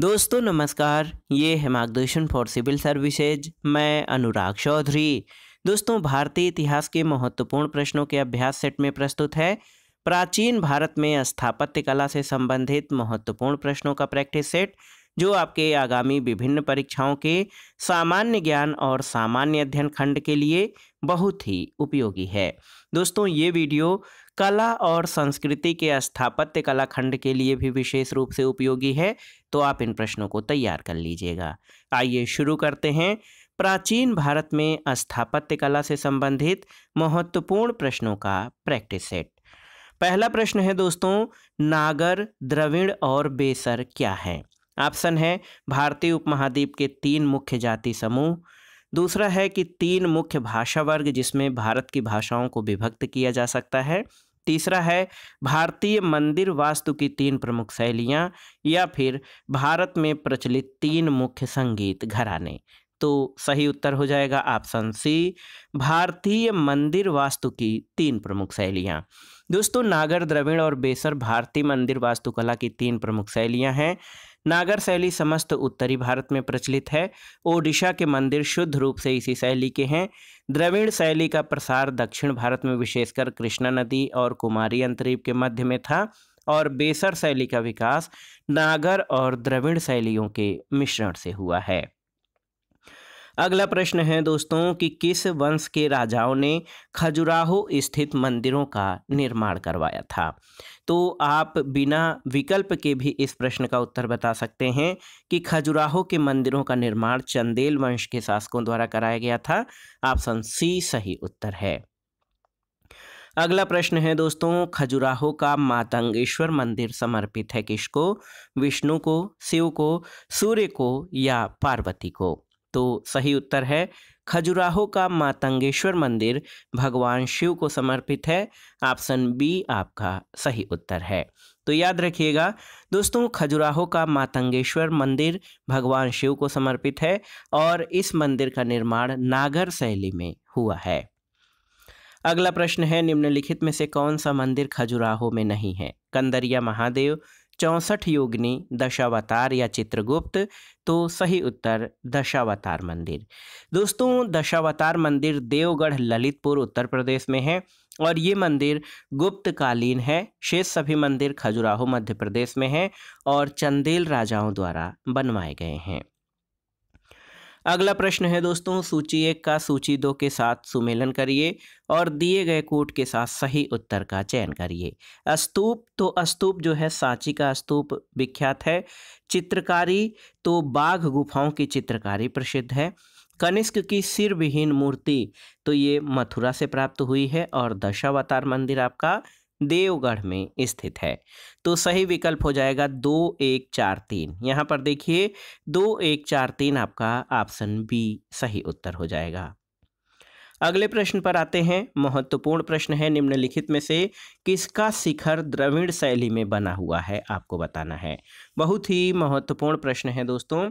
दोस्तों नमस्कार ये है मार्गदर्शन फॉर सिविल सर्विसेज मैं अनुराग चौधरी दोस्तों भारतीय इतिहास के महत्वपूर्ण प्रश्नों के अभ्यास सेट में प्रस्तुत है प्राचीन भारत में स्थापत्य कला से संबंधित महत्वपूर्ण प्रश्नों का प्रैक्टिस सेट जो आपके आगामी विभिन्न परीक्षाओं के सामान्य ज्ञान और सामान्य अध्ययन खंड के लिए बहुत ही उपयोगी है दोस्तों ये वीडियो कला और संस्कृति के स्थापत्य कला खंड के लिए भी विशेष रूप से उपयोगी है तो आप इन प्रश्नों को तैयार कर लीजिएगा आइए शुरू करते हैं प्राचीन भारत में स्थापत्य कला से संबंधित महत्वपूर्ण प्रश्नों का प्रैक्टिस सेट पहला प्रश्न है दोस्तों नागर द्रविण और बेसर क्या है ऑप्शन है भारतीय उपमहाद्वीप के तीन मुख्य जाति समूह दूसरा है कि तीन मुख्य भाषा वर्ग जिसमें भारत की भाषाओं को विभक्त किया जा सकता है तीसरा है भारतीय मंदिर वास्तु की तीन प्रमुख शैलियाँ या फिर भारत में प्रचलित तीन मुख्य संगीत घराने तो सही उत्तर हो जाएगा ऑप्शन सी भारतीय मंदिर वास्तु की तीन प्रमुख शैलियाँ दोस्तों नागर द्रविड़ और बेसर भारतीय मंदिर वास्तुकला की तीन प्रमुख शैलियाँ हैं नागर शैली समस्त उत्तरी भारत में प्रचलित है ओडिशा के मंदिर शुद्ध रूप से इसी शैली के हैं द्रविड़ शैली का प्रसार दक्षिण भारत में विशेषकर कृष्णा नदी और कुमारी अंतरीप के मध्य में था और बेसर शैली का विकास नागर और द्रविड़ शैलियों के मिश्रण से हुआ है अगला प्रश्न है दोस्तों कि किस वंश के राजाओं ने खजुराहो स्थित मंदिरों का निर्माण करवाया था तो आप बिना विकल्प के भी इस प्रश्न का उत्तर बता सकते हैं कि खजुराहो के मंदिरों का निर्माण चंदेल वंश के शासकों द्वारा कराया गया था ऑप्शन सी सही उत्तर है अगला प्रश्न है दोस्तों खजुराहो का मातंगेश्वर मंदिर समर्पित है किसको विष्णु को शिव को सूर्य को या पार्वती को तो सही उत्तर है खजुराहो का मातंगेश्वर मंदिर भगवान शिव को समर्पित है ऑप्शन बी आपका सही उत्तर है तो याद रखिएगा दोस्तों खजुराहो का मातंगेश्वर मंदिर भगवान शिव को समर्पित है और इस मंदिर का निर्माण नागर शैली में हुआ है अगला प्रश्न है निम्नलिखित में से कौन सा मंदिर खजुराहो में नहीं है कंदरिया महादेव चौंसठ योगिनी दशावतार या चित्रगुप्त तो सही उत्तर दशावतार मंदिर दोस्तों दशावतार मंदिर देवगढ़ ललितपुर उत्तर प्रदेश में है और ये मंदिर गुप्तकालीन है शेष सभी मंदिर खजुराहो मध्य प्रदेश में हैं और चंदेल राजाओं द्वारा बनवाए गए हैं अगला प्रश्न है दोस्तों सूची एक का सूची दो के साथ सुमेलन करिए और दिए गए कोट के साथ सही उत्तर का चयन करिए स्तूप तो स्तूप जो है सांची का स्तूप विख्यात है चित्रकारी तो बाघ गुफाओं की चित्रकारी प्रसिद्ध है कनिष्क की सिर विहीन मूर्ति तो ये मथुरा से प्राप्त हुई है और दशावतार मंदिर आपका देवगढ़ में स्थित है तो सही विकल्प हो जाएगा दो एक चार तीन यहाँ पर देखिए दो एक चार तीन आपका ऑप्शन बी सही उत्तर हो जाएगा अगले प्रश्न पर आते हैं महत्वपूर्ण प्रश्न है निम्नलिखित में से किसका शिखर द्रविड़ शैली में बना हुआ है आपको बताना है बहुत ही महत्वपूर्ण प्रश्न है दोस्तों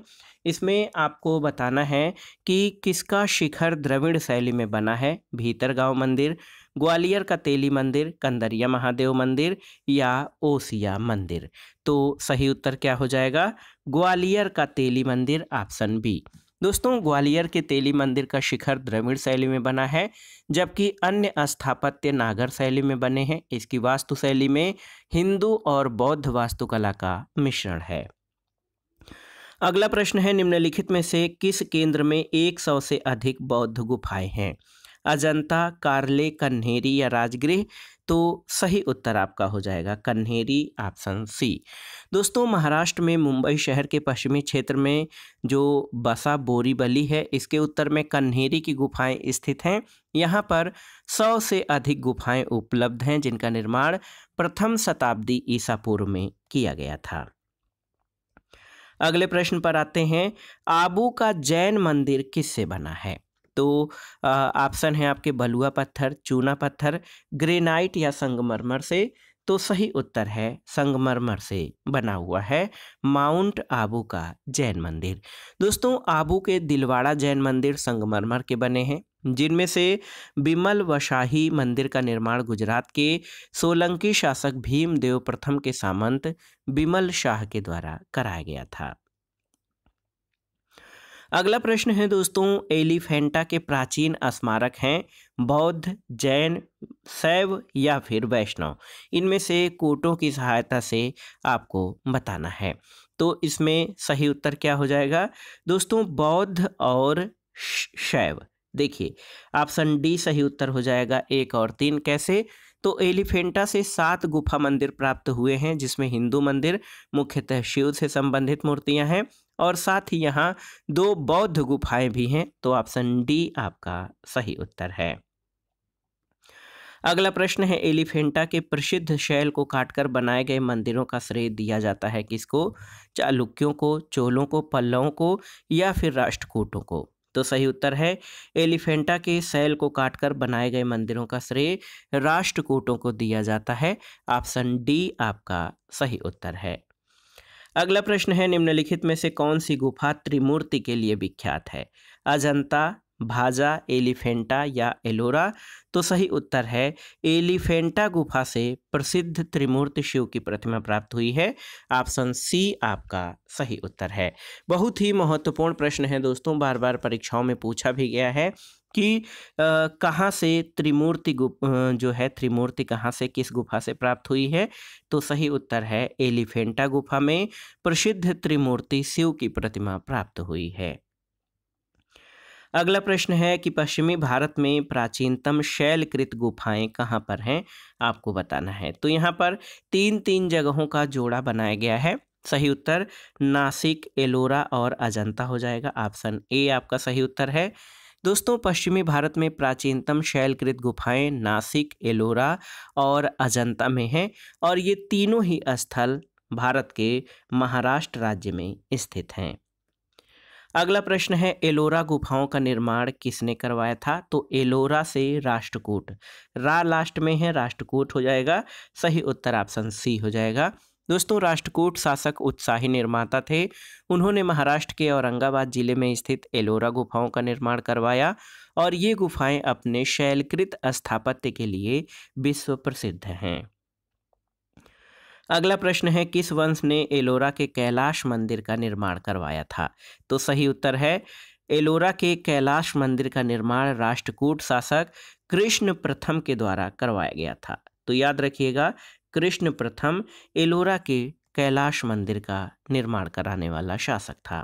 इसमें आपको बताना है कि किसका शिखर द्रविड़ शैली में बना है भीतर गांव मंदिर ग्वालियर का तेली मंदिर कंदरिया महादेव मंदिर या ओसिया मंदिर तो सही उत्तर क्या हो जाएगा ग्वालियर का तेली मंदिर ऑप्शन बी दोस्तों ग्वालियर के तेली मंदिर का शिखर द्रविड़ शैली में बना है जबकि अन्य स्थापत्य नागर शैली में बने हैं इसकी वास्तु शैली में हिंदू और बौद्ध वास्तुकला का मिश्रण है अगला प्रश्न है निम्नलिखित में से किस केंद्र में 100 से अधिक बौद्ध गुफाएं हैं अजंता कार्ले कन्हेरी या राजगृह तो सही उत्तर आपका हो जाएगा कन्हेरी ऑप्शन सी दोस्तों महाराष्ट्र में मुंबई शहर के पश्चिमी क्षेत्र में जो बसा बोरीबली है इसके उत्तर में कन्हेरी की गुफाएं स्थित हैं यहाँ पर सौ से अधिक गुफाएं उपलब्ध हैं जिनका निर्माण प्रथम शताब्दी ईसा पूर्व में किया गया था अगले प्रश्न पर आते हैं आबू का जैन मंदिर किससे बना है तो ऑप्शन है आपके बलुआ पत्थर चूना पत्थर ग्रेनाइट या संगमरमर से तो सही उत्तर है संगमरमर से बना हुआ है माउंट आबू का जैन मंदिर दोस्तों आबू के दिलवाड़ा जैन मंदिर संगमरमर के बने हैं जिनमें से बिमल वशाही मंदिर का निर्माण गुजरात के सोलंकी शासक भीमदेव प्रथम के सामंत बिमल शाह के द्वारा कराया गया था अगला प्रश्न है दोस्तों एलिफेंटा के प्राचीन स्मारक हैं बौद्ध जैन शैव या फिर वैष्णव इनमें से कोटों की सहायता से आपको बताना है तो इसमें सही उत्तर क्या हो जाएगा दोस्तों बौद्ध और शैव देखिए ऑप्शन डी सही उत्तर हो जाएगा एक और तीन कैसे तो एलिफेंटा से सात गुफा मंदिर प्राप्त हुए हैं जिसमें हिंदू मंदिर मुख्यतः शिव से संबंधित मूर्तियां हैं और साथ ही यहाँ दो बौद्ध गुफाएं भी हैं तो ऑप्शन डी आपका सही उत्तर है अगला प्रश्न है एलिफेंटा के प्रसिद्ध शैल को काटकर बनाए गए मंदिरों का श्रेय दिया जाता है किसको चालुक्यों को चोलों को पल्लवों को या फिर राष्ट्रकूटों को तो सही उत्तर है एलिफेंटा के शैल को काटकर बनाए गए मंदिरों का श्रेय राष्ट्रकूटों को दिया जाता है ऑप्शन डी आपका सही उत्तर है अगला प्रश्न है निम्नलिखित में से कौन सी गुफा त्रिमूर्ति के लिए विख्यात है अजंता भाजा एलिफेंटा या एलोरा तो सही उत्तर है एलिफेंटा गुफा से प्रसिद्ध त्रिमूर्ति शिव की प्रतिमा प्राप्त हुई है ऑप्शन सी आपका सही उत्तर है बहुत ही महत्वपूर्ण प्रश्न है दोस्तों बार बार परीक्षाओं में पूछा भी गया है कि कहाँ से त्रिमूर्ति गुप जो है त्रिमूर्ति कहाँ से किस गुफा से प्राप्त हुई है तो सही उत्तर है एलिफेंटा गुफा में प्रसिद्ध त्रिमूर्ति शिव की प्रतिमा प्राप्त हुई है अगला प्रश्न है कि पश्चिमी भारत में प्राचीनतम शैलकृत गुफाएं कहाँ पर हैं आपको बताना है तो यहाँ पर तीन तीन जगहों का जोड़ा बनाया गया है सही उत्तर नासिक एलोरा और अजंता हो जाएगा ऑप्शन ए आपका सही उत्तर है दोस्तों पश्चिमी भारत में प्राचीनतम शैलकृत गुफाएं नासिक एलोरा और अजंता में हैं और ये तीनों ही स्थल भारत के महाराष्ट्र राज्य में स्थित हैं अगला प्रश्न है एलोरा गुफाओं का निर्माण किसने करवाया था तो एलोरा से राष्ट्रकूट रा लास्ट में है राष्ट्रकूट हो जाएगा सही उत्तर ऑप्शन सी हो जाएगा दोस्तों राष्ट्रकूट शासक उत्साही निर्माता थे उन्होंने महाराष्ट्र के औरंगाबाद जिले में स्थित एलोरा गुफाओं का निर्माण करवाया और ये गुफाएं अपने शैलकृत स्थापत्य के लिए विश्व प्रसिद्ध हैं अगला प्रश्न है किस वंश ने एलोरा के कैलाश मंदिर का निर्माण करवाया था तो सही उत्तर है एलोरा के कैलाश मंदिर का निर्माण राष्ट्रकूट शासक कृष्ण प्रथम के द्वारा करवाया गया था तो याद रखिएगा कृष्ण प्रथम एलोरा के कैलाश मंदिर का निर्माण कराने वाला शासक था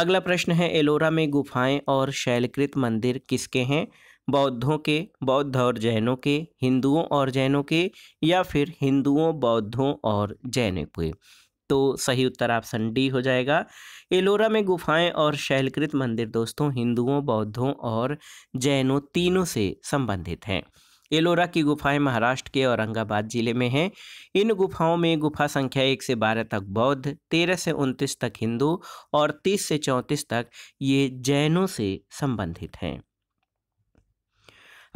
अगला प्रश्न है एलोरा में गुफाएं और शैलकृत मंदिर किसके हैं बौद्धों के बौद्ध और जैनों के हिंदुओं और जैनों के या फिर हिंदुओं बौद्धों और जैनों के तो सही उत्तर ऑप्शन डी हो जाएगा एलोरा में गुफाएं और शैलकृत मंदिर दोस्तों हिंदुओं बौद्धों और जैनों तीनों से संबंधित हैं एलोरा की गुफाएं महाराष्ट्र के औरंगाबाद जिले में हैं इन गुफाओं में गुफा संख्या एक से बारह तक बौद्ध तेरह से उनतीस तक हिंदू और तीस से चौंतीस तक ये जैनों से संबंधित हैं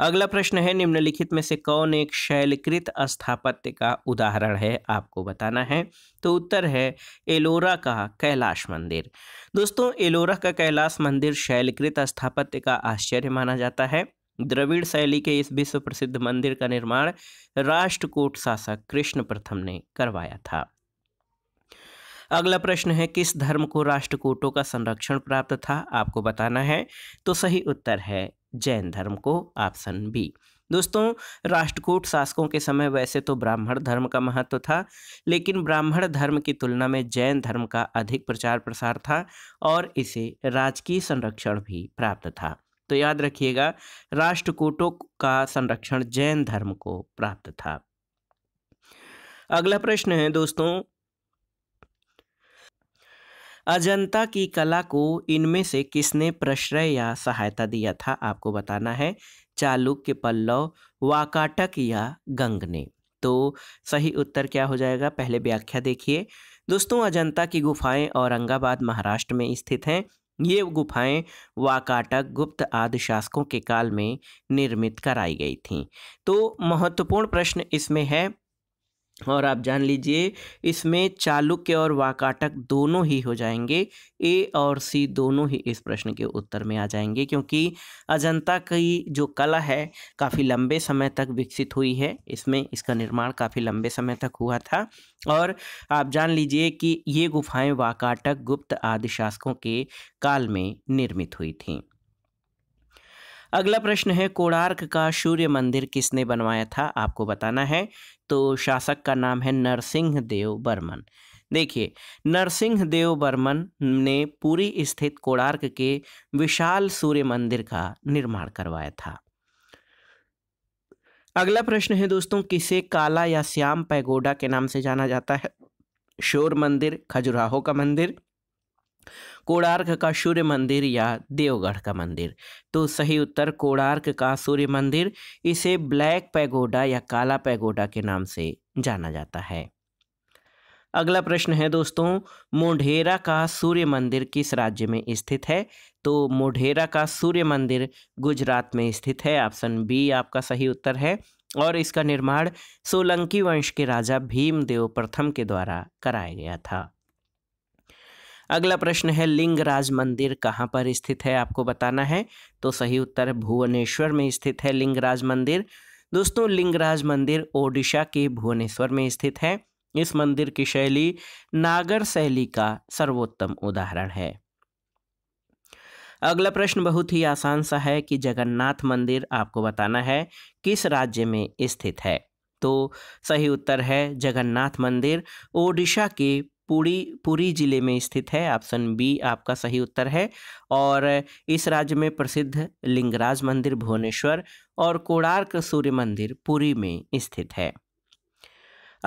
अगला प्रश्न है निम्नलिखित में से कौन एक शैलकृत स्थापत्य का उदाहरण है आपको बताना है तो उत्तर है एलोरा का कैलाश मंदिर दोस्तों एलोरा का कैलाश मंदिर शैलकृत स्थापत्य का आश्चर्य माना जाता है द्रविड़ शैली के इस विश्व प्रसिद्ध मंदिर का निर्माण राष्ट्रकूट शासक कृष्ण प्रथम ने करवाया था अगला प्रश्न है किस धर्म को राष्ट्रकूटों का संरक्षण प्राप्त था आपको बताना है तो सही उत्तर है जैन धर्म को ऑप्शन बी दोस्तों राष्ट्रकूट शासकों के समय वैसे तो ब्राह्मण धर्म का महत्व था लेकिन ब्राह्मण धर्म की तुलना में जैन धर्म का अधिक प्रचार प्रसार था और इसे राजकीय संरक्षण भी प्राप्त था तो याद रखिएगा राष्ट्रकूटों का संरक्षण जैन धर्म को प्राप्त था अगला प्रश्न है दोस्तों अजंता की कला को इनमें से किसने प्रश्रय या सहायता दिया था आपको बताना है चालुक्य पल्लव वाकाटक या गंग ने तो सही उत्तर क्या हो जाएगा पहले व्याख्या देखिए दोस्तों अजंता की गुफाएं औरंगाबाद महाराष्ट्र में स्थित हैं ये गुफाएं वाकाटक गुप्त आदि शासकों के काल में निर्मित कराई गई थीं तो महत्वपूर्ण प्रश्न इसमें है और आप जान लीजिए इसमें चालुक्य और वाकाटक दोनों ही हो जाएंगे ए और सी दोनों ही इस प्रश्न के उत्तर में आ जाएंगे क्योंकि अजंता की जो कला है काफ़ी लंबे समय तक विकसित हुई है इसमें इसका निर्माण काफ़ी लंबे समय तक हुआ था और आप जान लीजिए कि ये गुफाएं वाकाटक गुप्त आदि शासकों के काल में निर्मित हुई थीं अगला प्रश्न है कोणार्क का सूर्य मंदिर किसने बनवाया था आपको बताना है तो शासक का नाम है नरसिंह देव बर्मन देखिए नरसिंह देव बर्मन ने पूरी स्थित कोणार्क के विशाल सूर्य मंदिर का निर्माण करवाया था अगला प्रश्न है दोस्तों किसे काला या श्याम पैगोडा के नाम से जाना जाता है शोर मंदिर खजुराहो का मंदिर कोणार्क का सूर्य मंदिर या देवगढ़ का मंदिर तो सही उत्तर कोणार्क का सूर्य मंदिर इसे ब्लैक पैगोडा या काला पैगोडा के नाम से जाना जाता है अगला प्रश्न है दोस्तों मोढेरा का सूर्य मंदिर किस राज्य में स्थित है तो मोढेरा का सूर्य मंदिर गुजरात में स्थित है ऑप्शन बी आपका सही उत्तर है और इसका निर्माण सोलंकी वंश के राजा भीमदेव प्रथम के द्वारा कराया गया था अगला प्रश्न है लिंगराज मंदिर कहाँ पर स्थित है आपको बताना है तो सही उत्तर भुवनेश्वर में स्थित है लिंगराज मंदिर दोस्तों लिंगराज मंदिर ओडिशा के भुवनेश्वर में स्थित है इस मंदिर की शैली नागर शैली का सर्वोत्तम उदाहरण है अगला प्रश्न बहुत ही आसान सा है कि जगन्नाथ मंदिर आपको बताना है किस राज्य में स्थित है तो सही उत्तर है जगन्नाथ मंदिर ओडिशा के पूरी पूरी ज़िले में स्थित है ऑप्शन बी आपका सही उत्तर है और इस राज्य में प्रसिद्ध लिंगराज मंदिर भुवनेश्वर और कोणार्क सूर्य मंदिर पुरी में स्थित है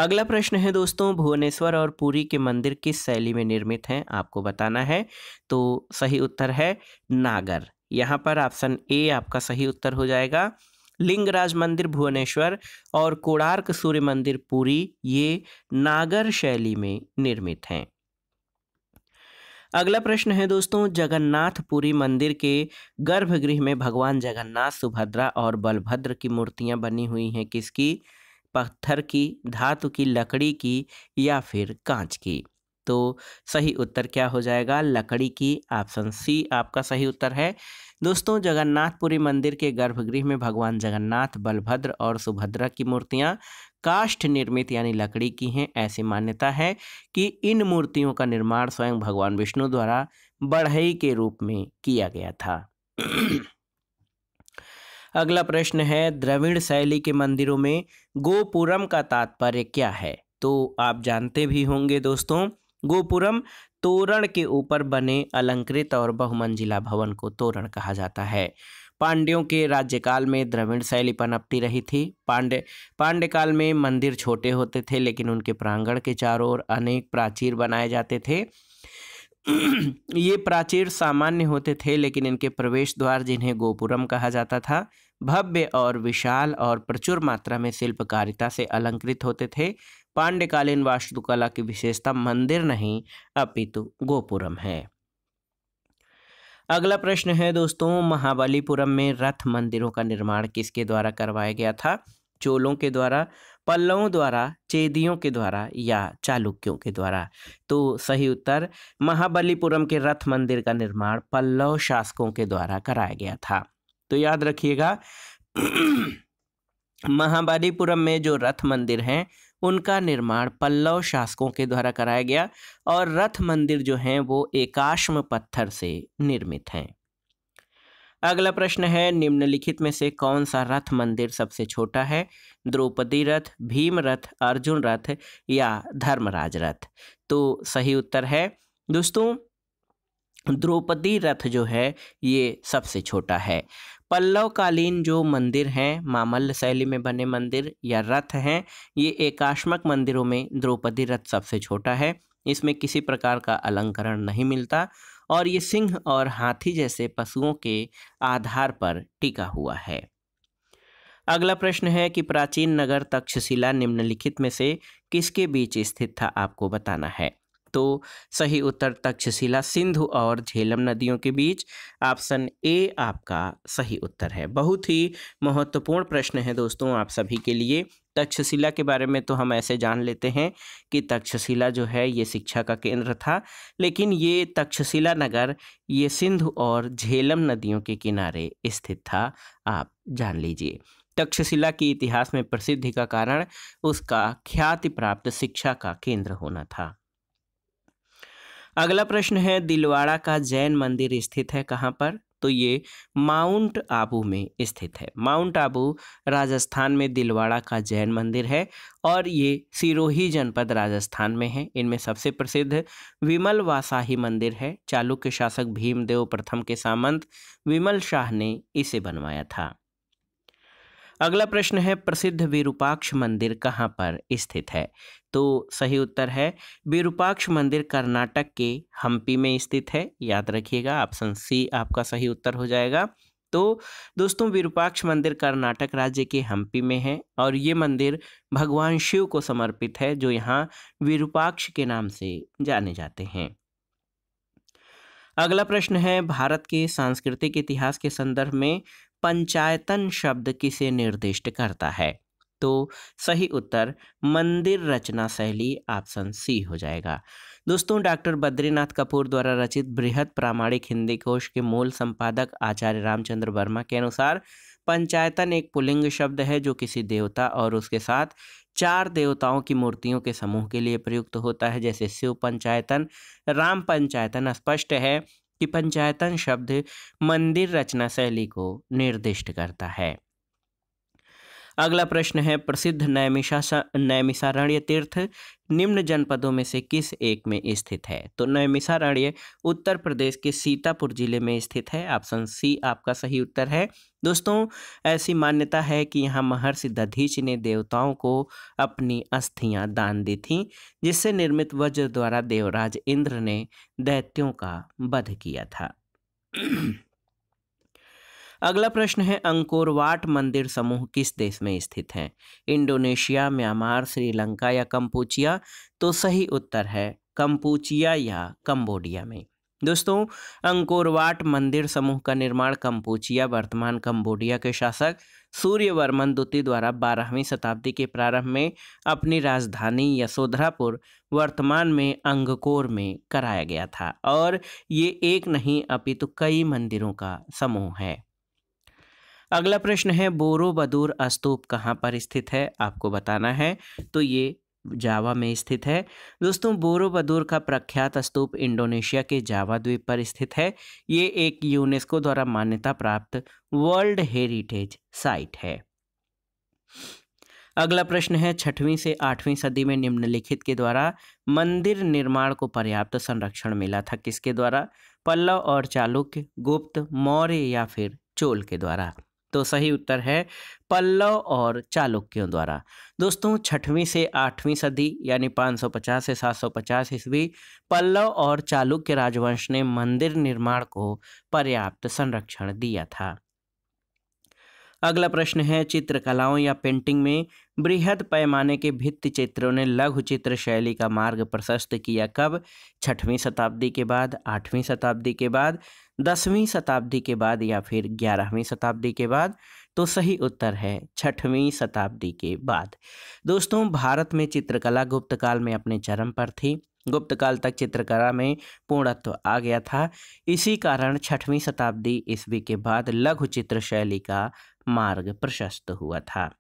अगला प्रश्न है दोस्तों भुवनेश्वर और पुरी के मंदिर किस शैली में निर्मित हैं आपको बताना है तो सही उत्तर है नागर यहाँ पर ऑप्शन ए आपका सही उत्तर हो जाएगा लिंगराज मंदिर भुवनेश्वर और कोणार्क सूर्य मंदिर पुरी ये नागर शैली में निर्मित हैं अगला प्रश्न है दोस्तों जगन्नाथपुरी मंदिर के गर्भगृह में भगवान जगन्नाथ सुभद्रा और बलभद्र की मूर्तियां बनी हुई हैं किसकी पत्थर की धातु की लकड़ी की या फिर कांच की तो सही उत्तर क्या हो जाएगा लकड़ी की ऑप्शन सी आपका सही उत्तर है दोस्तों जगन्नाथपुरी मंदिर के गर्भगृह में भगवान जगन्नाथ बलभद्र और सुभद्रा की मूर्तियां काष्ठ निर्मित यानी लकड़ी की हैं ऐसी मान्यता है कि इन मूर्तियों का निर्माण स्वयं भगवान विष्णु द्वारा बढ़ई के रूप में किया गया था अगला प्रश्न है द्रविड़ शैली के मंदिरों में गोपुरम का तात्पर्य क्या है तो आप जानते भी होंगे दोस्तों गोपुरम तोरण के ऊपर बने अलंकृत और बहुमंजिला भवन को तोरण कहा जाता है पांड्यों के राज्यकाल में द्रविड़ शैली पनपती रही थी पांडे पांड्य काल में मंदिर छोटे होते थे लेकिन उनके प्रांगण के चारों ओर अनेक प्राचीर बनाए जाते थे ये प्राचीर सामान्य होते थे लेकिन इनके प्रवेश द्वार जिन्हें गोपुरम कहा जाता था भव्य और विशाल और प्रचुर मात्रा में शिल्पकारिता से अलंकृत होते थे पांड्यकालीन वास्तुकला की विशेषता मंदिर नहीं अपितु गोपुरम है अगला प्रश्न है दोस्तों महाबलीपुरम में रथ मंदिरों का निर्माण किसके द्वारा करवाया गया था चोलों के द्वारा पल्लवों द्वारा चेदियों के द्वारा या चालुक्यों के द्वारा तो सही उत्तर महाबलीपुरम के रथ मंदिर का निर्माण पल्लव शासकों के द्वारा कराया गया था तो याद रखिएगा महाबलीपुरम में जो रथ मंदिर हैं उनका निर्माण पल्लव शासकों के द्वारा कराया गया और रथ मंदिर जो हैं वो एकाश्म पत्थर से निर्मित हैं अगला प्रश्न है निम्नलिखित में से कौन सा रथ मंदिर सबसे छोटा है द्रौपदी रथ भीम रथ अर्जुन रथ या धर्मराज रथ तो सही उत्तर है दोस्तों द्रौपदी रथ जो है ये सबसे छोटा है पल्लवकालीन जो मंदिर हैं मामल्ल शैली में बने मंदिर या रथ हैं ये एकाश्मक मंदिरों में द्रौपदी रथ सबसे छोटा है इसमें किसी प्रकार का अलंकरण नहीं मिलता और ये सिंह और हाथी जैसे पशुओं के आधार पर टिका हुआ है अगला प्रश्न है कि प्राचीन नगर तक्षशिला निम्नलिखित में से किसके बीच स्थित था आपको बताना है तो सही उत्तर तक्षशिला सिंधु और झेलम नदियों के बीच ऑप्शन ए आपका सही उत्तर है बहुत ही महत्वपूर्ण प्रश्न है दोस्तों आप सभी के लिए तक्षशिला के बारे में तो हम ऐसे जान लेते हैं कि तक्षशिला जो है ये शिक्षा का केंद्र था लेकिन ये तक्षशिला नगर ये सिंधु और झेलम नदियों के किनारे स्थित था आप जान लीजिए तक्षशिला की इतिहास में प्रसिद्धि का कारण उसका ख्याति प्राप्त शिक्षा का केंद्र होना था अगला प्रश्न है दिलवाड़ा का जैन मंदिर स्थित है कहाँ पर तो ये माउंट आबू में स्थित है माउंट आबू राजस्थान में दिलवाड़ा का जैन मंदिर है और ये सिरोही जनपद राजस्थान में है इनमें सबसे प्रसिद्ध विमल वासाही मंदिर है चालुक्य शासक भीमदेव प्रथम के सामंत विमल शाह ने इसे बनवाया था अगला प्रश्न है प्रसिद्ध विरूपाक्ष मंदिर कहाँ पर स्थित है तो सही उत्तर है विरूपाक्ष मंदिर कर्नाटक के हम्पी में स्थित है याद रखिएगा ऑप्शन सी आपका सही उत्तर हो जाएगा तो दोस्तों विरूपाक्ष मंदिर कर्नाटक राज्य के हम्पी में है और ये मंदिर भगवान शिव को समर्पित है जो यहाँ विरूपाक्ष के नाम से जाने जाते हैं अगला प्रश्न है भारत के सांस्कृतिक इतिहास के संदर्भ में पंचायतन शब्द किसे निर्दिष्ट करता है तो सही उत्तर मंदिर रचना शैली ऑप्शन सी हो जाएगा दोस्तों डॉक्टर बद्रीनाथ कपूर द्वारा रचित बृहद प्रामाणिक हिंदी कोश के मूल संपादक आचार्य रामचंद्र वर्मा के अनुसार पंचायतन एक पुलिंग शब्द है जो किसी देवता और उसके साथ चार देवताओं की मूर्तियों के समूह के लिए प्रयुक्त होता है जैसे शिव पंचायतन राम पंचायतन स्पष्ट है कि पंचायतन शब्द मंदिर रचना शैली को निर्दिष्ट करता है अगला प्रश्न है प्रसिद्ध नैमिषा नैमिषारण्य तीर्थ निम्न जनपदों में से किस एक में स्थित है तो नैमिषारण्य उत्तर प्रदेश के सीतापुर जिले में स्थित है ऑप्शन सी आपका सही उत्तर है दोस्तों ऐसी मान्यता है कि यहाँ महर्षि दधीच ने देवताओं को अपनी अस्थियाँ दान दी थीं जिससे निर्मित वज्र द्वारा देवराज इंद्र ने दैत्यों का वध किया था अगला प्रश्न है अंकोरवाट मंदिर समूह किस देश में स्थित है इंडोनेशिया म्यांमार श्रीलंका या कंपूचिया तो सही उत्तर है कंपूचिया या कंबोडिया में दोस्तों अंकोरवाट मंदिर समूह का निर्माण कंपोचिया वर्तमान कंबोडिया के शासक सूर्यवर्मन द्वितीय द्वारा बारहवीं शताब्दी के प्रारंभ में अपनी राजधानी यशोधरापुर वर्तमान में अंगकोर में कराया गया था और ये एक नहीं अपितु तो कई मंदिरों का समूह है अगला प्रश्न है बोरोबदूर स्तूप कहाँ पर स्थित है आपको बताना है तो ये जावा में स्थित है दोस्तों बोरोबदूर का प्रख्यात स्तूप इंडोनेशिया के जावा द्वीप पर स्थित है ये एक यूनेस्को द्वारा मान्यता प्राप्त वर्ल्ड हेरिटेज साइट है अगला प्रश्न है छठवीं से आठवीं सदी में निम्नलिखित के द्वारा मंदिर निर्माण को पर्याप्त संरक्षण मिला था किसके द्वारा पल्लव और चालुक्य गुप्त मौर्य या फिर चोल के द्वारा तो सही उत्तर है पल्लव और चालुक्यों द्वारा दोस्तों छठवीं से आठवीं सदी यानी 550 से 750 ईस्वी पल्लव और चालुक्य राजवंश ने मंदिर निर्माण को पर्याप्त संरक्षण दिया था अगला प्रश्न है चित्रकलाओं या पेंटिंग में बृहद पैमाने के भित्ति चित्रों ने लघु चित्र शैली का मार्ग प्रशस्त किया कब छठवीं शताब्दी के बाद आठवीं शताब्दी के बाद दसवीं शताब्दी के बाद या फिर ग्यारहवीं शताब्दी के बाद तो सही उत्तर है छठवीं शताब्दी के बाद दोस्तों भारत में चित्रकला गुप्त काल में अपने चरम पर थी गुप्त काल तक चित्रकला में पूर्णत्व आ गया था इसी कारण छठवीं शताब्दी ईस्वी के बाद लघु चित्र शैली का मार्ग प्रशस्त हुआ था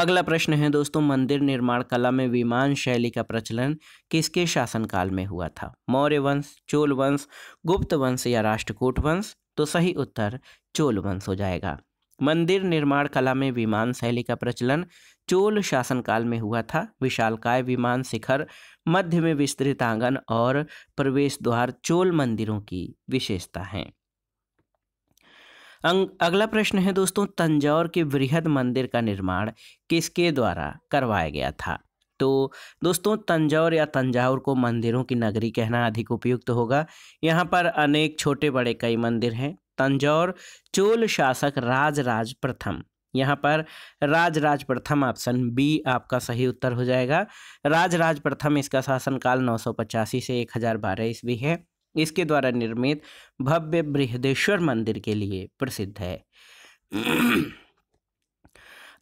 अगला प्रश्न है दोस्तों मंदिर निर्माण कला में विमान शैली का प्रचलन किसके शासनकाल में हुआ था मौर्य वंश चोल वंश गुप्त वंश या राष्ट्रकूट वंश तो सही उत्तर चोल वंश हो जाएगा मंदिर निर्माण कला में विमान शैली का प्रचलन चोल शासनकाल में हुआ था विशालकाय विमान शिखर मध्य में विस्तृत आंगन और प्रवेश द्वार चोल मंदिरों की विशेषता हैं अगला प्रश्न है दोस्तों तंजौर के वृहद मंदिर का निर्माण किसके द्वारा करवाया गया था तो दोस्तों तंजौर या तंजावर को मंदिरों की नगरी कहना अधिक उपयुक्त तो होगा यहाँ पर अनेक छोटे बड़े कई मंदिर हैं तंजौर चोल शासक राजराज प्रथम यहाँ पर राजराज प्रथम ऑप्शन बी आपका सही उत्तर हो जाएगा राजराज प्रथम इसका शासनकाल नौ से एक ईस्वी है इसके द्वारा निर्मित भव्य बृहदेश्वर मंदिर के लिए प्रसिद्ध है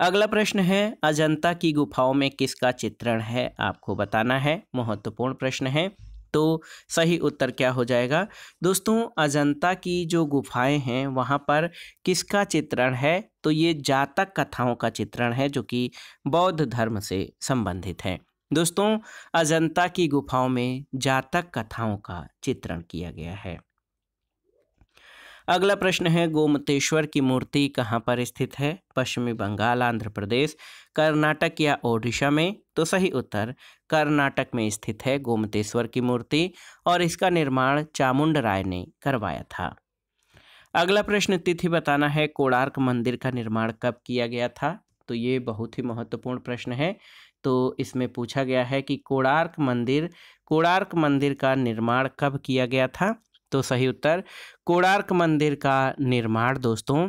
अगला प्रश्न है अजंता की गुफाओं में किसका चित्रण है आपको बताना है महत्वपूर्ण प्रश्न है तो सही उत्तर क्या हो जाएगा दोस्तों अजंता की जो गुफाएं हैं वहाँ पर किसका चित्रण है तो ये जातक कथाओं का चित्रण है जो कि बौद्ध धर्म से संबंधित हैं दोस्तों अजंता की गुफाओं में जातक कथाओं का चित्रण किया गया है अगला प्रश्न है गोमतेश्वर की मूर्ति कहाँ पर स्थित है पश्चिमी बंगाल आंध्र प्रदेश कर्नाटक या ओडिशा में तो सही उत्तर कर्नाटक में स्थित है गोमतेश्वर की मूर्ति और इसका निर्माण चामुंड राय ने करवाया था अगला प्रश्न तिथि बताना है कोणार्क मंदिर का निर्माण कब किया गया था तो ये बहुत ही महत्वपूर्ण प्रश्न है तो इसमें पूछा गया है कि कोणार्क मंदिर कोणार्क मंदिर का निर्माण कब किया गया था तो सही उत्तर कोणार्क मंदिर का निर्माण दोस्तों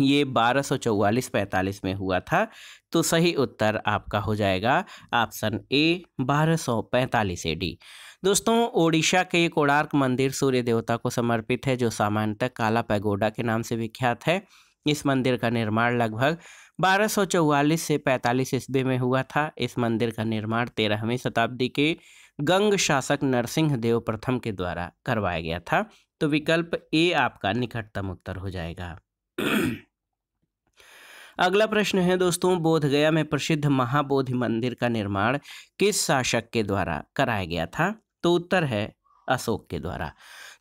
ये बारह सौ चौवालीस पैंतालीस में हुआ था तो सही उत्तर आपका हो जाएगा ऑप्शन ए बारह सौ पैंतालीस ए डी दोस्तों ओडिशा के कोणार्क मंदिर सूर्य देवता को समर्पित है जो सामान्यतः काला पैगोडा के नाम से विख्यात है इस मंदिर का निर्माण लगभग चौवालीस से 45 ईस्वी में हुआ था इस मंदिर का निर्माण तेरहवीं शताब्दी के गंग शासक नरसिंह देव प्रथम के द्वारा करवाया गया था तो विकल्प ए आपका निकटतम उत्तर हो जाएगा अगला प्रश्न है दोस्तों बोधगया में प्रसिद्ध महाबोधि मंदिर का निर्माण किस शासक के द्वारा कराया गया था तो उत्तर है अशोक के द्वारा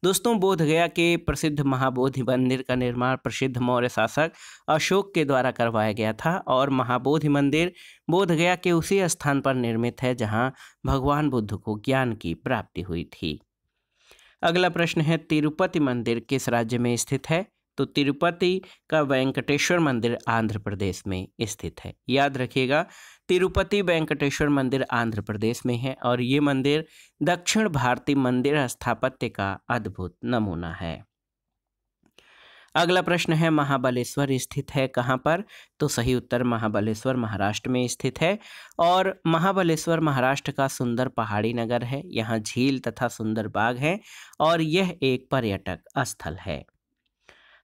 दोस्तों बोधगया के प्रसिद्ध महाबोधि मंदिर का निर्माण प्रसिद्ध मौर्य शासक अशोक के द्वारा करवाया गया था और महाबोधि मंदिर बोधगया के उसी स्थान पर निर्मित है जहाँ भगवान बुद्ध को ज्ञान की प्राप्ति हुई थी अगला प्रश्न है तिरुपति मंदिर किस राज्य में स्थित है तो तिरुपति का वेंकटेश्वर मंदिर आंध्र प्रदेश में स्थित है याद रखिएगा तिरुपति वेंकटेश्वर मंदिर आंध्र प्रदेश में है और ये मंदिर दक्षिण भारतीय मंदिर स्थापत्य का अद्भुत नमूना है अगला प्रश्न है महाबलेश्वर स्थित है कहाँ पर तो सही उत्तर महाबलेश्वर महाराष्ट्र में स्थित है और महाबलेश्वर महाराष्ट्र का सुंदर पहाड़ी नगर है यहाँ झील तथा सुंदर बाग है और यह एक पर्यटक स्थल है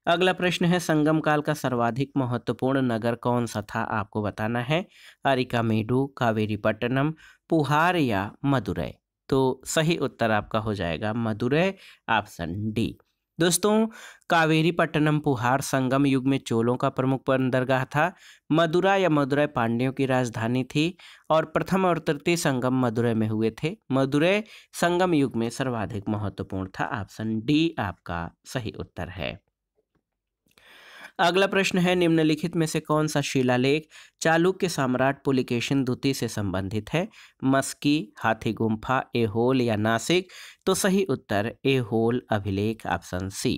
अगला प्रश्न है संगम काल का सर्वाधिक महत्वपूर्ण नगर कौन सा था आपको बताना है अरिकामेडू कावेरीपट्टनम पुहार या मदुरै तो सही उत्तर आपका हो जाएगा मदुरै ऑप्शन डी दोस्तों कावेरीपट्टनम पुहार संगम युग में चोलों का प्रमुख बंदरगाह था मदुरा या मदुरै पांड्यों की राजधानी थी और प्रथम और तृतीय संगम मदुरै में हुए थे मदुरै संगम युग में सर्वाधिक महत्वपूर्ण था ऑप्शन डी आपका सही उत्तर है अगला प्रश्न है निम्नलिखित में से कौन सा शिलालेख चालुक्य सम्राट पुलिकेशन द्वितीय से संबंधित है मस्की हाथी गुम्फा एहोल या नासिक तो सही उत्तर एहोल अभिलेख ऑप्शन सी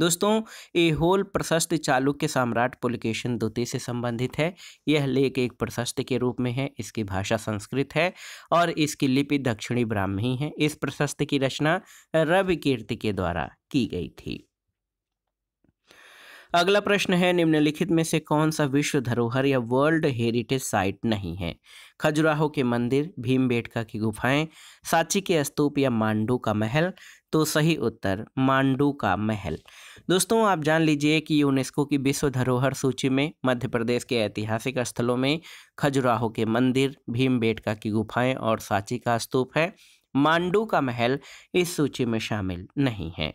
दोस्तों एहोल प्रशस्त चालुक्य सम्राट पुलकेशन द्वितीय से संबंधित है यह लेख एक प्रशस्त के रूप में है इसकी भाषा संस्कृत है और इसकी लिपि दक्षिणी ब्राह्मी है इस प्रशस्त की रचना रवि कीर्ति के द्वारा की गई थी अगला प्रश्न है निम्नलिखित में से कौन सा विश्व धरोहर या वर्ल्ड हेरिटेज साइट नहीं है खजुराहो के मंदिर भीमबेटका की गुफाएं सांची के स्तूप या मांडू का महल तो सही उत्तर मांडू का महल दोस्तों आप जान लीजिए कि यूनेस्को की विश्व धरोहर सूची में मध्य प्रदेश के ऐतिहासिक स्थलों में खजुराहो के मंदिर भीमबेटका की गुफाएं और सांची का स्तूप है मांडू का महल इस सूची में शामिल नहीं है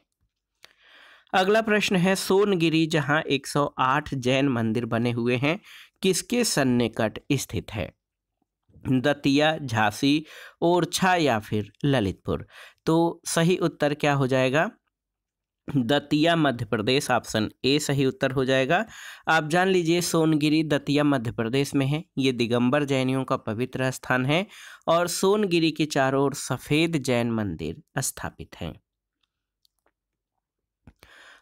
अगला प्रश्न है सोनगिरी जहां 108 जैन मंदिर बने हुए हैं किसके सन्निकट स्थित है दतिया झांसी ओरछा या फिर ललितपुर तो सही उत्तर क्या हो जाएगा दतिया मध्य प्रदेश ऑप्शन ए सही उत्तर हो जाएगा आप जान लीजिए सोनगिरी दतिया मध्य प्रदेश में है ये दिगंबर जैनियों का पवित्र स्थान है और सोनगिरी के चारों ओर सफ़ेद जैन मंदिर स्थापित हैं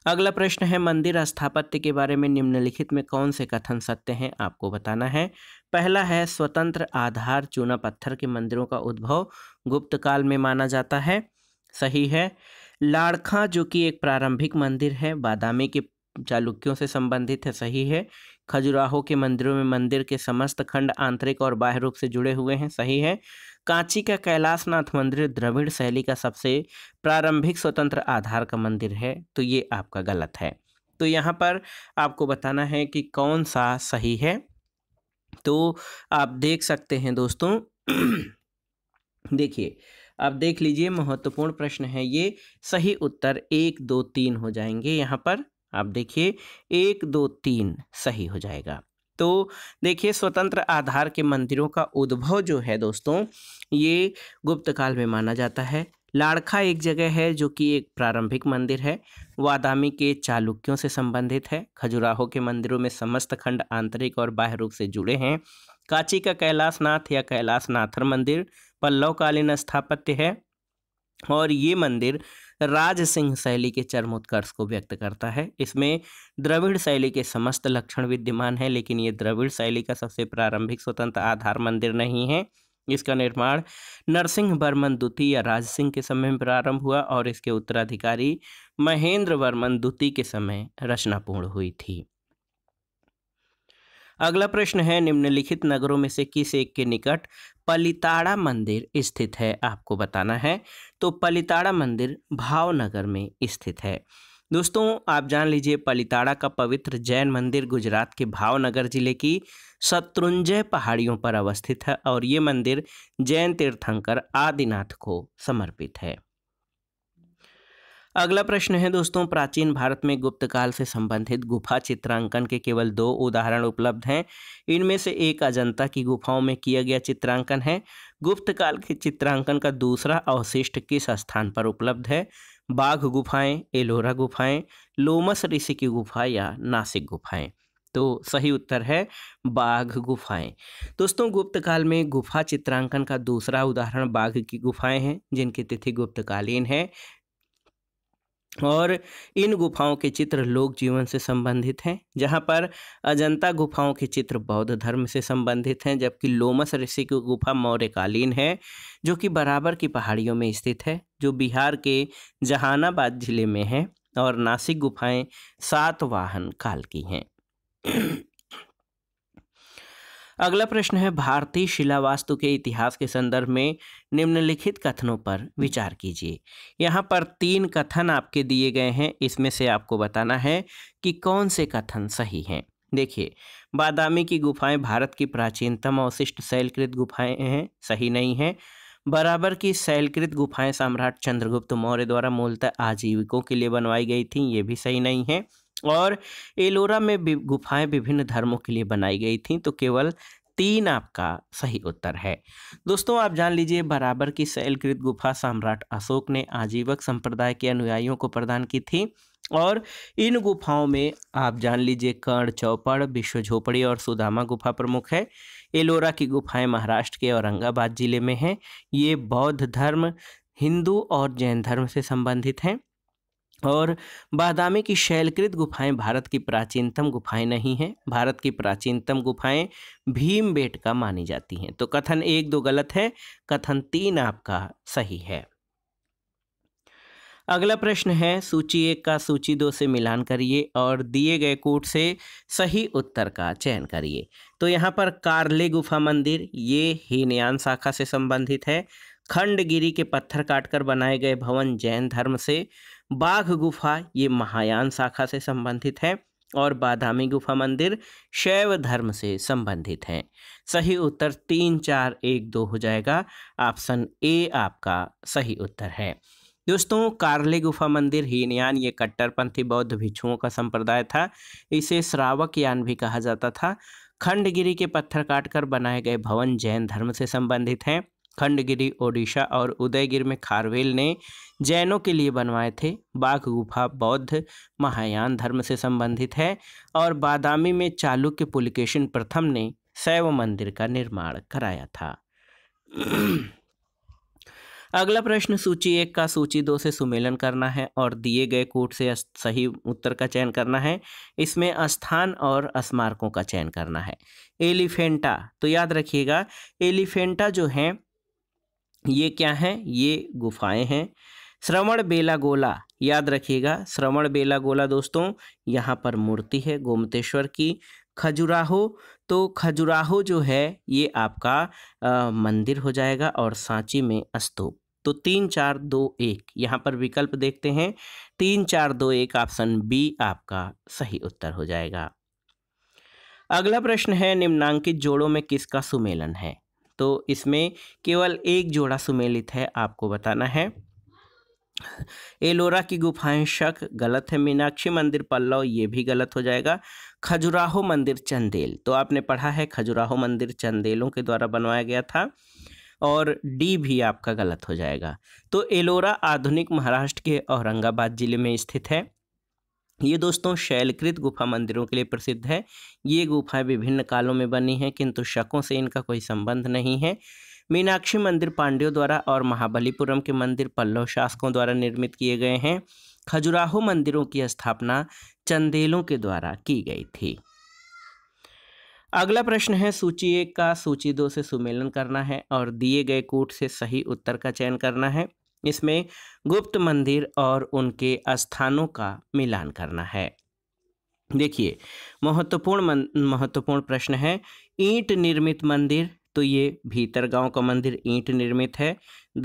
अगला प्रश्न है मंदिर स्थापत्य के बारे में निम्नलिखित में कौन से कथन सत्य हैं आपको बताना है पहला है स्वतंत्र आधार चूना पत्थर के मंदिरों का उद्भव गुप्त काल में माना जाता है सही है लाड़खा जो कि एक प्रारंभिक मंदिर है बादामी के चालुक्यों से संबंधित है सही है खजुराहो के मंदिरों में मंदिर के समस्त खंड आंतरिक और बाह्य रूप से जुड़े हुए हैं सही है कांची का कैलाशनाथ मंदिर द्रविड़ शैली का सबसे प्रारंभिक स्वतंत्र आधार का मंदिर है तो ये आपका गलत है तो यहाँ पर आपको बताना है कि कौन सा सही है तो आप देख सकते हैं दोस्तों देखिए आप देख लीजिए महत्वपूर्ण प्रश्न है ये सही उत्तर एक दो तीन हो जाएंगे यहाँ पर आप देखिए एक दो तीन सही हो जाएगा तो देखिए स्वतंत्र आधार के मंदिरों का उद्भव जो है दोस्तों ये गुप्त काल में माना जाता है लाड़खा एक जगह है जो कि एक प्रारंभिक मंदिर है वादामी के चालुक्यों से संबंधित है खजुराहो के मंदिरों में समस्त खंड आंतरिक और बाह्य रूप से जुड़े हैं कांची का कैलाशनाथ या कैलाशनाथर मंदिर पल्लवकालीन स्थापत्य है और ये मंदिर राज सिंह शैली के चरम उत्कर्ष को व्यक्त करता है इसमें द्रविड़ शैली के समस्त लक्षण विद्यमान हैं लेकिन ये द्रविड़ शैली का सबसे प्रारंभिक स्वतंत्र आधार मंदिर नहीं है इसका निर्माण नरसिंह वर्मन द्वितीय या राज सिंह के समय में प्रारंभ हुआ और इसके उत्तराधिकारी महेंद्र वर्मन द्वितीय के समय रचना पूर्ण हुई थी अगला प्रश्न है निम्नलिखित नगरों में से किस एक के निकट पलिताड़ा मंदिर स्थित है आपको बताना है तो पलिताड़ा मंदिर भावनगर में स्थित है दोस्तों आप जान लीजिए पलिताड़ा का पवित्र जैन मंदिर गुजरात के भावनगर जिले की शत्रुंजय पहाड़ियों पर अवस्थित है और ये मंदिर जैन तीर्थंकर आदिनाथ को समर्पित है अगला प्रश्न है दोस्तों प्राचीन भारत में गुप्त काल से संबंधित गुफा चित्रांकन के केवल दो उदाहरण उपलब्ध हैं इनमें से एक अजंता की गुफाओं में किया गया चित्रांकन है गुप्त काल के चित्रांकन का दूसरा अवशिष्ट किस स्थान पर उपलब्ध है बाघ गुफाएं एलोरा गुफाएं लोमस ऋषि की गुफा या नासिक गुफाएं तो सही उत्तर है बाघ गुफाएं दोस्तों गुप्त काल में गुफा चित्रांकन का दूसरा उदाहरण बाघ की गुफाएं हैं जिनकी तिथि गुप्तकालीन है और इन गुफाओं के चित्र लोक जीवन से संबंधित हैं जहाँ पर अजंता गुफाओं के चित्र बौद्ध धर्म से संबंधित हैं जबकि लोमस ऋषि की गुफा मौर्यकालीन है जो कि बराबर की पहाड़ियों में स्थित है जो बिहार के जहानाबाद जिले में है और नासिक गुफाएं सातवाहन काल की हैं अगला प्रश्न है भारतीय शिला वास्तु के इतिहास के संदर्भ में निम्नलिखित कथनों पर विचार कीजिए यहाँ पर तीन कथन आपके दिए गए हैं इसमें से आपको बताना है कि कौन से कथन सही हैं देखिए बादामी की गुफाएं भारत की प्राचीनतम अवशिष्ट शैलकृत गुफाएं हैं सही नहीं हैं बराबर की शैलकृत गुफाएं सम्राट चंद्रगुप्त मौर्य द्वारा मूलतः आजीविकों के लिए बनवाई गई थीं ये भी सही नहीं है और एलोरा में भी गुफाएं विभिन्न धर्मों के लिए बनाई गई थी तो केवल तीन आपका सही उत्तर है दोस्तों आप जान लीजिए बराबर की शैलकृत गुफा सम्राट अशोक ने आजीवक संप्रदाय के अनुयायियों को प्रदान की थी और इन गुफाओं में आप जान लीजिए कर्ण चौपड़ विश्व झोपड़ी और सुदामा गुफा प्रमुख है एलोरा की गुफाएं महाराष्ट्र के औरंगाबाद जिले में हैं ये बौद्ध धर्म हिंदू और जैन धर्म से संबंधित हैं और बादामी की शैलकृत गुफाएं भारत की प्राचीनतम गुफाएं नहीं हैं भारत की प्राचीनतम गुफाएं भीम बेट का मानी जाती हैं तो कथन एक दो गलत है कथन तीन आपका सही है अगला प्रश्न है सूची एक का सूची दो से मिलान करिए और दिए गए कोट से सही उत्तर का चयन करिए तो यहाँ पर कार्ले गुफा मंदिर ये हीनयान शाखा से संबंधित है खंडगिरी के पत्थर काटकर बनाए गए भवन जैन धर्म से बाघ गुफा ये महायान शाखा से संबंधित है और बादामी गुफा मंदिर शैव धर्म से संबंधित हैं सही उत्तर तीन चार एक दो हो जाएगा ऑप्शन ए आपका सही उत्तर है दोस्तों कार्ले गुफा मंदिर हीनयान ये कट्टरपंथी बौद्ध भिक्षुओं का संप्रदाय था इसे श्रावक यान भी कहा जाता था खंडगिरी के पत्थर काटकर बनाए गए भवन जैन धर्म से संबंधित हैं खंडगिरी ओडिशा और उदयगिर में खारवेल ने जैनों के लिए बनवाए थे बाघ गुफा बौद्ध महायान धर्म से संबंधित है और बादामी में चालुक्य पुलिकेशन प्रथम ने शैव मंदिर का निर्माण कराया था अगला प्रश्न सूची एक का सूची दो से सुमेलन करना है और दिए गए कोट से सही उत्तर का चयन करना है इसमें स्थान और स्मारकों का चयन करना है एलिफेंटा तो याद रखिएगा एलिफेंटा जो है ये क्या हैं ये गुफाएं हैं श्रवण बेला गोला याद रखिएगा श्रवण बेला गोला दोस्तों यहाँ पर मूर्ति है गोमतेश्वर की खजुराहो तो खजुराहो जो है ये आपका आ, मंदिर हो जाएगा और सांची में स्तूप तो तीन चार दो एक यहाँ पर विकल्प देखते हैं तीन चार दो एक ऑप्शन बी आपका सही उत्तर हो जाएगा अगला प्रश्न है निम्नांकित जोड़ों में किसका सुमेलन है तो इसमें केवल एक जोड़ा सुमेलित है आपको बताना है एलोरा की गुफाएं शक गलत है मीनाक्षी मंदिर पल्लव ये भी गलत हो जाएगा खजुराहो मंदिर चंदेल तो आपने पढ़ा है खजुराहो मंदिर चंदेलों के द्वारा बनवाया गया था और डी भी आपका गलत हो जाएगा तो एलोरा आधुनिक महाराष्ट्र के औरंगाबाद जिले में स्थित है ये दोस्तों शैलकृत गुफा मंदिरों के लिए प्रसिद्ध है ये गुफाएं विभिन्न कालों में बनी हैं किंतु शकों से इनका कोई संबंध नहीं है मीनाक्षी मंदिर पांड्यों द्वारा और महाबलीपुरम के मंदिर पल्लव शासकों द्वारा निर्मित किए गए हैं खजुराहो मंदिरों की स्थापना चंदेलों के द्वारा की गई थी अगला प्रश्न है सूची एक का सूची दो से सुमेलन करना है और दिए गए कूट से सही उत्तर का चयन करना है इसमें गुप्त मंदिर और उनके स्थानों का मिलान करना है देखिए महत्वपूर्ण महत्वपूर्ण प्रश्न है ईंट निर्मित मंदिर तो ये भीतर गांव का मंदिर ईंट निर्मित है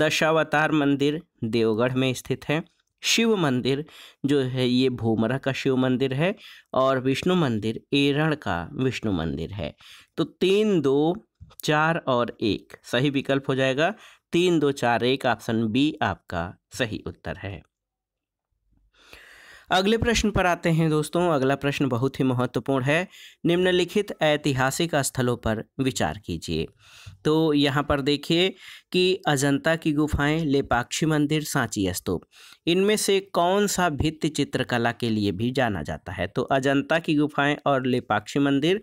दशावतार मंदिर देवगढ़ में स्थित है शिव मंदिर जो है ये भूमरा का शिव मंदिर है और विष्णु मंदिर एरण का विष्णु मंदिर है तो तीन दो चार और एक सही विकल्प हो जाएगा तीन दो चार एक ऑप्शन बी आपका सही उत्तर है अगले प्रश्न पर आते हैं दोस्तों अगला प्रश्न बहुत ही महत्वपूर्ण है निम्नलिखित ऐतिहासिक स्थलों पर विचार कीजिए तो यहाँ पर देखिए कि अजंता की गुफाएं लेपाक्षी मंदिर सांची स्तूप इनमें से कौन सा भित्ति चित्रकला के लिए भी जाना जाता है तो अजंता की गुफाएं और लेपाक्षी मंदिर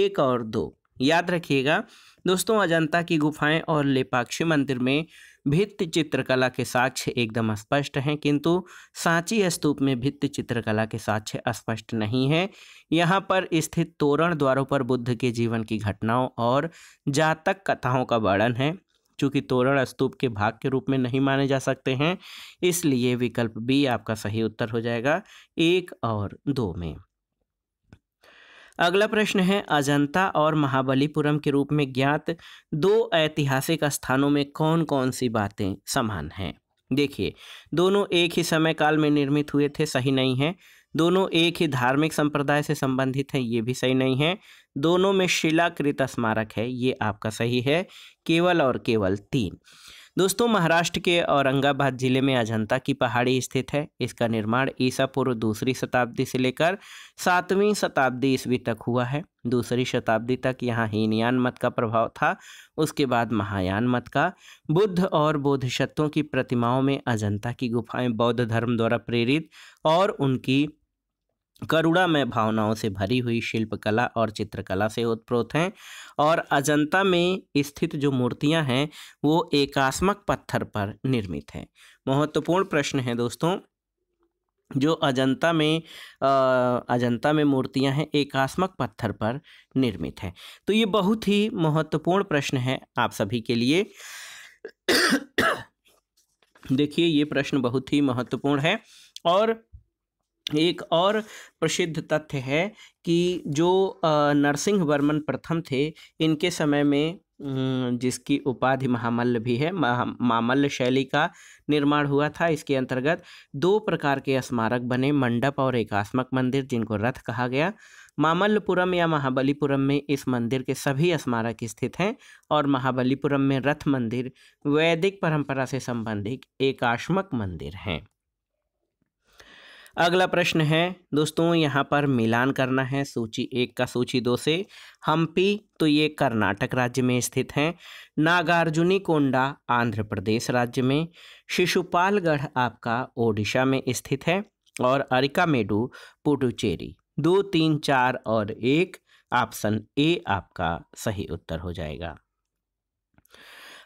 एक और दो याद रखिएगा दोस्तों अजंता की गुफाएं और लेपाक्षी मंदिर में भित्त चित्रकला के साक्ष्य एकदम स्पष्ट हैं किंतु सांची स्तूप में भित्त चित्रकला के साक्ष्य स्पष्ट नहीं है यहाँ पर स्थित तोरण द्वारों पर बुद्ध के जीवन की घटनाओं और जातक कथाओं का वर्णन है चूँकि तोरण स्तूप के भाग के रूप में नहीं माने जा सकते हैं इसलिए विकल्प बी आपका सही उत्तर हो जाएगा एक और दो में अगला प्रश्न है अजंता और महाबलीपुरम के रूप में ज्ञात दो ऐतिहासिक स्थानों में कौन कौन सी बातें समान हैं देखिए दोनों एक ही समय काल में निर्मित हुए थे सही नहीं है दोनों एक ही धार्मिक संप्रदाय से संबंधित हैं ये भी सही नहीं है दोनों में शिलाकृत स्मारक है ये आपका सही है केवल और केवल तीन दोस्तों महाराष्ट्र के औरंगाबाद ज़िले में अजंता की पहाड़ी स्थित है इसका निर्माण ईसा पूर्व दूसरी शताब्दी से लेकर सातवीं शताब्दी ईस्वी तक हुआ है दूसरी शताब्दी तक यहाँ हीनयान मत का प्रभाव था उसके बाद महायान मत का बुद्ध और बोधिशत्वों की प्रतिमाओं में अजंता की गुफाएं बौद्ध धर्म द्वारा प्रेरित और उनकी करुणा में भावनाओं से भरी हुई शिल्पकला और चित्रकला से उत्प्रोत हैं और अजंता में स्थित जो मूर्तियां हैं वो एकास्मक पत्थर पर निर्मित हैं महत्वपूर्ण प्रश्न है दोस्तों जो अजंता में आ, अजंता में मूर्तियां हैं एकास्मक पत्थर पर निर्मित हैं तो ये बहुत ही महत्वपूर्ण प्रश्न है आप सभी के लिए देखिए ये प्रश्न बहुत ही महत्वपूर्ण है और एक और प्रसिद्ध तथ्य है कि जो नरसिंह वर्मन प्रथम थे इनके समय में जिसकी उपाधि महामल्ल भी है मामल्ल शैली का निर्माण हुआ था इसके अंतर्गत दो प्रकार के स्मारक बने मंडप और एकास्मक मंदिर जिनको रथ कहा गया मामल्लपुरम या महाबलीपुरम में इस मंदिर के सभी स्मारक स्थित हैं और महाबलीपुरम में रथ मंदिर वैदिक परंपरा से संबंधित एकाश्मक मंदिर हैं अगला प्रश्न है दोस्तों यहाँ पर मिलान करना है सूची एक का सूची दो से हम्पी तो ये कर्नाटक राज्य में स्थित हैं नागार्जुनी कोंडा आंध्र प्रदेश राज्य में शिशुपालगढ़ आपका ओडिशा में स्थित है और अरिकामेडू पुडुचेरी दो तीन चार और एक ऑप्शन ए आपका सही उत्तर हो जाएगा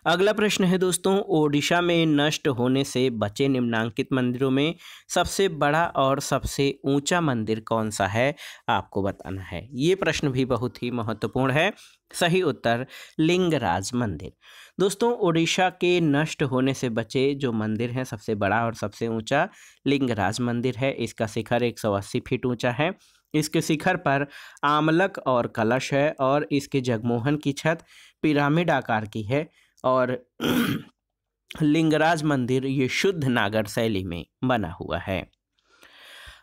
अगला प्रश्न है दोस्तों ओडिशा में नष्ट होने से बचे निम्नांकित मंदिरों में सबसे बड़ा और सबसे ऊंचा मंदिर कौन सा है आपको बताना है ये प्रश्न भी बहुत ही महत्वपूर्ण है सही उत्तर लिंगराज मंदिर दोस्तों ओडिशा के नष्ट होने से बचे जो मंदिर हैं सबसे बड़ा और सबसे ऊंचा लिंगराज मंदिर है इसका शिखर अस्सी फीट ऊंचा है इसके शिखर पर आमलक और कलश है और इसके जगमोहन की छत पिरामिड आकार की है और लिंगराज मंदिर ये शुद्ध नागर शैली में बना हुआ है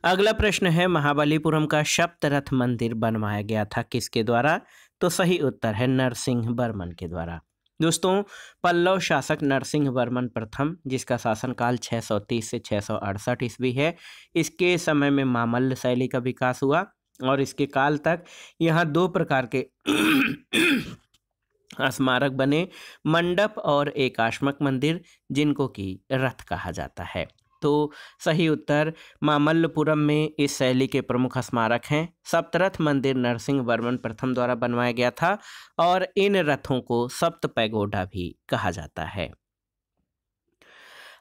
अगला प्रश्न है महाबलीपुरम का सप्तरथ मंदिर बनवाया गया था किसके द्वारा तो सही उत्तर है नरसिंह बर्मन के द्वारा दोस्तों पल्लव शासक नरसिंह वर्मन प्रथम जिसका शासनकाल 630 से छः ईस्वी है इसके समय में मामल्ल शैली का विकास हुआ और इसके काल तक यहाँ दो प्रकार के स्मारक बने मंडप और एक आश्मक मंदिर जिनको कि रथ कहा जाता है तो सही उत्तर मामल्लपुरम में इस शैली के प्रमुख स्मारक हैं सप्तरथ मंदिर नरसिंह वर्मन प्रथम द्वारा बनवाया गया था और इन रथों को सप्त पैगोडा भी कहा जाता है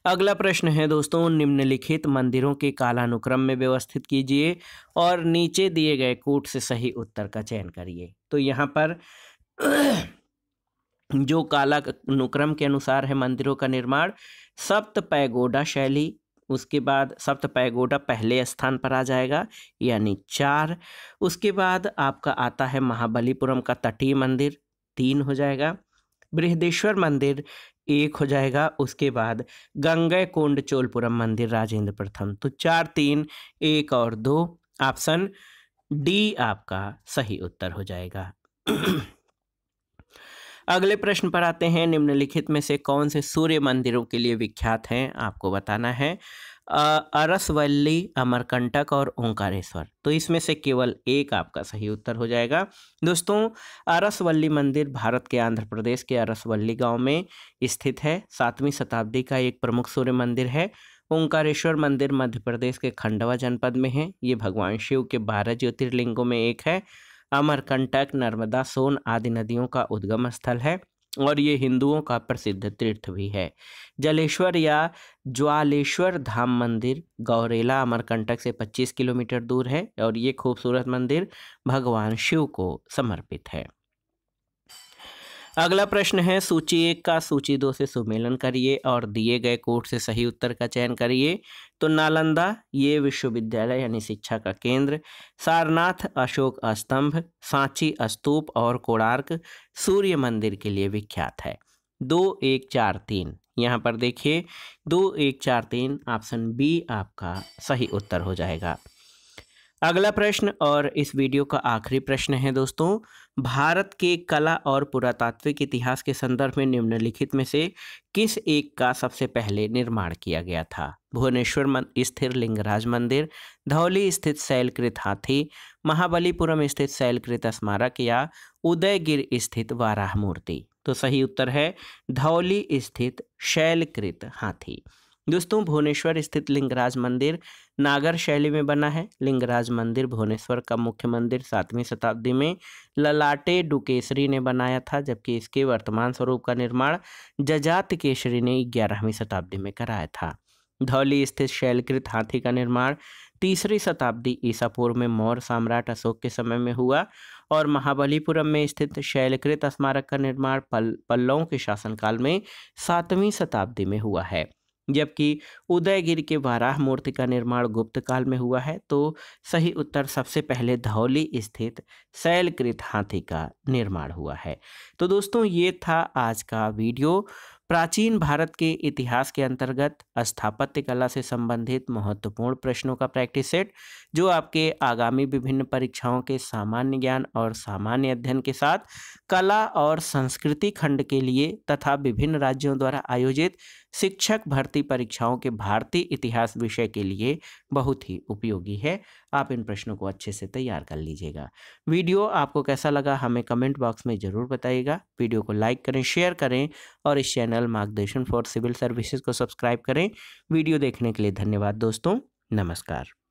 अगला प्रश्न है दोस्तों निम्नलिखित मंदिरों के कालानुक्रम में व्यवस्थित कीजिए और नीचे दिए गए कोट से सही उत्तर का चयन करिए तो यहाँ पर जो काला अनुक्रम के अनुसार है मंदिरों का निर्माण सप्त पैगोडा शैली उसके बाद सप्त पैगोडा पहले स्थान पर आ जाएगा यानी चार उसके बाद आपका आता है महाबलीपुरम का तटीय मंदिर तीन हो जाएगा बृहदेश्वर मंदिर एक हो जाएगा उसके बाद गंगा कोंड चोलपुरम मंदिर राजेंद्र प्रथम तो चार तीन एक और दो ऑप्शन डी आपका सही उत्तर हो जाएगा अगले प्रश्न पर आते हैं निम्नलिखित में से कौन से सूर्य मंदिरों के लिए विख्यात हैं आपको बताना है अरसवल्ली अमरकंटक और ओंकारेश्वर तो इसमें से केवल एक आपका सही उत्तर हो जाएगा दोस्तों अरसवल्ली मंदिर भारत के आंध्र प्रदेश के अरसवल्ली गांव में स्थित है सातवीं शताब्दी का एक प्रमुख सूर्य मंदिर है ओंकारेश्वर मंदिर मध्य प्रदेश के खंडवा जनपद में है ये भगवान शिव के बारह ज्योतिर्लिंगों में एक है अमरकंटक नर्मदा सोन आदि नदियों का उद्गम स्थल है और ये हिंदुओं का प्रसिद्ध तीर्थ भी है जलेश्वर या ज्वालेश्वर धाम मंदिर गौरेला अमरकंटक से 25 किलोमीटर दूर है और ये खूबसूरत मंदिर भगवान शिव को समर्पित है अगला प्रश्न है सूची एक का सूची दो से सुमेलन करिए और दिए गए कोर्ट से सही उत्तर का चयन करिए तो नालंदा ये विश्वविद्यालय यानी शिक्षा का केंद्र सारनाथ अशोक स्तंभ सांची स्तूप और कोणार्क सूर्य मंदिर के लिए विख्यात है दो एक चार तीन यहाँ पर देखिए दो एक चार तीन ऑप्शन बी आपका सही उत्तर हो जाएगा अगला प्रश्न और इस वीडियो का आखिरी प्रश्न है दोस्तों भारत के कला और पुरातात्विक इतिहास के संदर्भ में निम्नलिखित में से किस एक का सबसे पहले निर्माण किया गया था भुवनेश्वर स्थिर लिंगराज मंदिर धौली स्थित शैलकृत हाथी महाबलीपुरम स्थित शैलकृत स्मारक या उदयगिर स्थित वाराह मूर्ति तो सही उत्तर है धौली स्थित शैलकृत हाथी दोस्तों भुवनेश्वर स्थित लिंगराज मंदिर नागर शैली में बना है लिंगराज मंदिर भुवनेश्वर का मुख्य मंदिर सातवीं शताब्दी में ललाटे डुकेसरी ने बनाया था जबकि इसके वर्तमान स्वरूप का निर्माण जजात केसरी ने ग्यारहवीं शताब्दी में कराया था धौली स्थित शैलकृत हाथी का निर्माण तीसरी शताब्दी ईसा पूर्व में मौर्य सम्राट अशोक के समय में हुआ और महाबलीपुरम में स्थित शैलकृत स्मारक का निर्माण पल पल्लवों के शासनकाल में सातवीं शताब्दी में हुआ है जबकि उदयगिर के वाराह मूर्ति का निर्माण गुप्त काल में हुआ है तो सही उत्तर सबसे पहले धौली स्थित शैलकृत हाथी का निर्माण हुआ है तो दोस्तों ये था आज का वीडियो प्राचीन भारत के इतिहास के अंतर्गत स्थापत्य कला से संबंधित महत्वपूर्ण प्रश्नों का प्रैक्टिस सेट जो आपके आगामी विभिन्न परीक्षाओं के सामान्य ज्ञान और सामान्य अध्ययन के साथ कला और संस्कृति खंड के लिए तथा विभिन्न राज्यों द्वारा आयोजित शिक्षक भर्ती परीक्षाओं के भारतीय इतिहास विषय के लिए बहुत ही उपयोगी है आप इन प्रश्नों को अच्छे से तैयार कर लीजिएगा वीडियो आपको कैसा लगा हमें कमेंट बॉक्स में ज़रूर बताइएगा वीडियो को लाइक करें शेयर करें और इस channel Margdarshan for civil services को सब्सक्राइब करें वीडियो देखने के लिए धन्यवाद दोस्तों नमस्कार